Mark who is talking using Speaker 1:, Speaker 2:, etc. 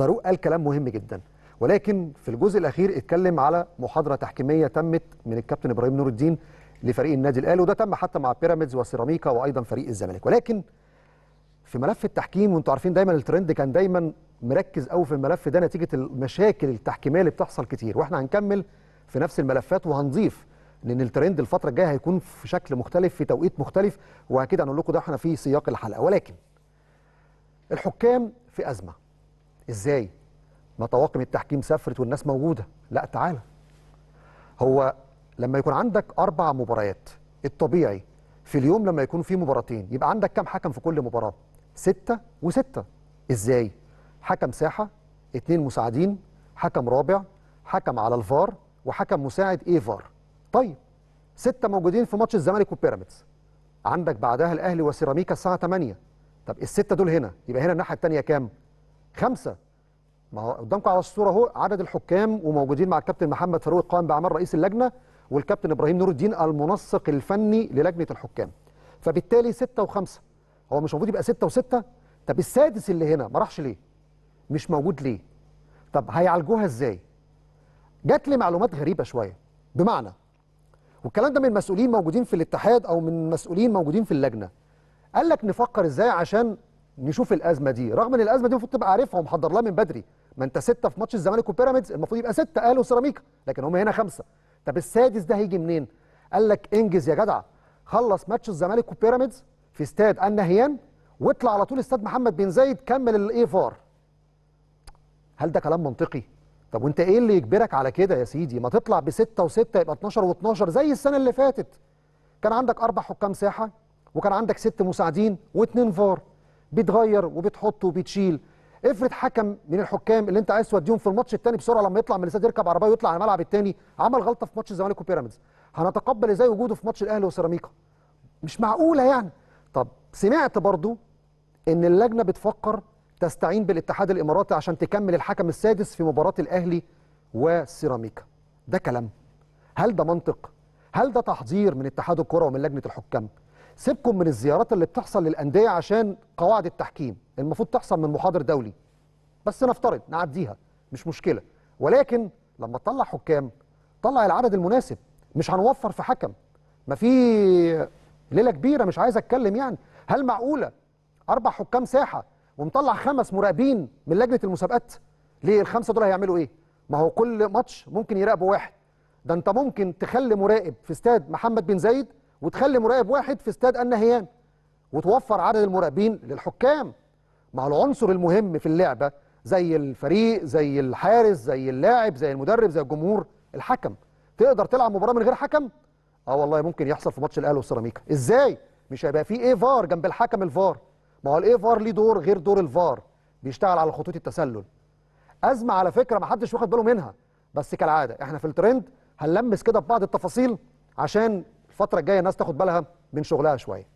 Speaker 1: فاروق قال كلام مهم جدا ولكن في الجزء الاخير اتكلم على محاضره تحكيميه تمت من الكابتن ابراهيم نور الدين لفريق النادي الاهلي وده تم حتى مع بيراميدز وسيراميكا وايضا فريق الزمالك ولكن في ملف التحكيم وانتم عارفين دايما الترند كان دايما مركز قوي في الملف ده نتيجه المشاكل التحكيميه اللي بتحصل كتير واحنا هنكمل في نفس الملفات وهنضيف لان الترند الفتره الجايه هيكون في شكل مختلف في توقيت مختلف واكيد هنقول لكم ده احنا في سياق الحلقه ولكن الحكام في ازمه ازاي ما طواقم التحكيم سافرت والناس موجوده لا تعالى هو لما يكون عندك اربع مباريات الطبيعي في اليوم لما يكون في مباراتين يبقى عندك كم حكم في كل مباراه ستة وستة ازاي حكم ساحه اثنين مساعدين حكم رابع حكم على الفار وحكم مساعد ايه فار طيب ستة موجودين في ماتش الزمالك وبيراميدز عندك بعدها الاهلي وسيراميكا الساعه 8 طب الستة دول هنا يبقى هنا الناحيه الثانيه كام خمسه ما هو قدامكم على الصوره اهو عدد الحكام وموجودين مع الكابتن محمد فاروق القائم باعمال رئيس اللجنه والكابتن ابراهيم نور الدين المنسق الفني للجنه الحكام فبالتالي سته وخمسه هو مش المفروض يبقى سته وسته طب السادس اللي هنا ما راحش ليه؟ مش موجود ليه؟ طب هيعالجوها ازاي؟ جات لي معلومات غريبه شويه بمعنى والكلام ده من مسؤولين موجودين في الاتحاد او من مسؤولين موجودين في اللجنه قال لك نفكر ازاي عشان نشوف الازمه دي رغم ان الازمه دي المفروض تبقى عارفها ومحضر لها من بدري ما انت سته في ماتش الزمالك وبيراميدز المفروض يبقى سته قالوا وسيراميكا لكن هم هنا خمسه طب السادس ده هيجي منين قال لك انجز يا جدع خلص ماتش الزمالك وبيراميدز في استاد النهيان واطلع على طول استاد محمد بن زايد كمل الاي فار هل ده كلام منطقي طب وانت ايه اللي يجبرك على كده يا سيدي ما تطلع بستة وستة يبقى 12 و12 زي السنه اللي فاتت كان عندك اربع حكام ساحه وكان عندك ست مساعدين واثنين فار بيتغير وبتحط وبتشيل افرض حكم من الحكام اللي انت عايز توديهم في الماتش الثاني بسرعه لما يطلع من الاستاد يركب عربيه ويطلع على الملعب الثاني عمل غلطه في ماتش الزمالك وبيراميدز هنتقبل ازاي وجوده في ماتش الاهلي وسيراميكا مش معقوله يعني طب سمعت برضو ان اللجنه بتفكر تستعين بالاتحاد الاماراتي عشان تكمل الحكم السادس في مباراه الاهلي وسيراميكا ده كلام هل ده منطق هل ده تحضير من اتحاد الكره ومن لجنه الحكام سيبكم من الزيارات اللي بتحصل للانديه عشان قواعد التحكيم المفروض تحصل من محاضر دولي بس نفترض نعديها مش مشكله ولكن لما تطلع حكام طلع العدد المناسب مش هنوفر في حكم ما في ليله كبيره مش عايز اتكلم يعني هل معقوله اربع حكام ساحه ومطلع خمس مراقبين من لجنه المسابقات ليه الخمسه دول هيعملوا ايه ما هو كل ماتش ممكن يراقبوا واحد ده انت ممكن تخلي مراقب في استاد محمد بن زايد وتخلي مراقب واحد في استاد النهيان وتوفر عدد المراقبين للحكام مع العنصر المهم في اللعبه زي الفريق زي الحارس زي اللاعب زي المدرب زي الجمهور الحكم تقدر تلعب مباراه من غير حكم اه والله ممكن يحصل في ماتش الاهلي والسيراميكا ازاي مش هيبقى في ايه فار جنب الحكم الفار ما هو الايه فار ليه دور غير دور الفار بيشتغل على خطوط التسلل ازمه على فكره ما حدش واخد باله منها بس كالعاده احنا في الترند هنلمس كده ببعض التفاصيل عشان الفتره الجايه الناس تاخد بالها من شغلها شويه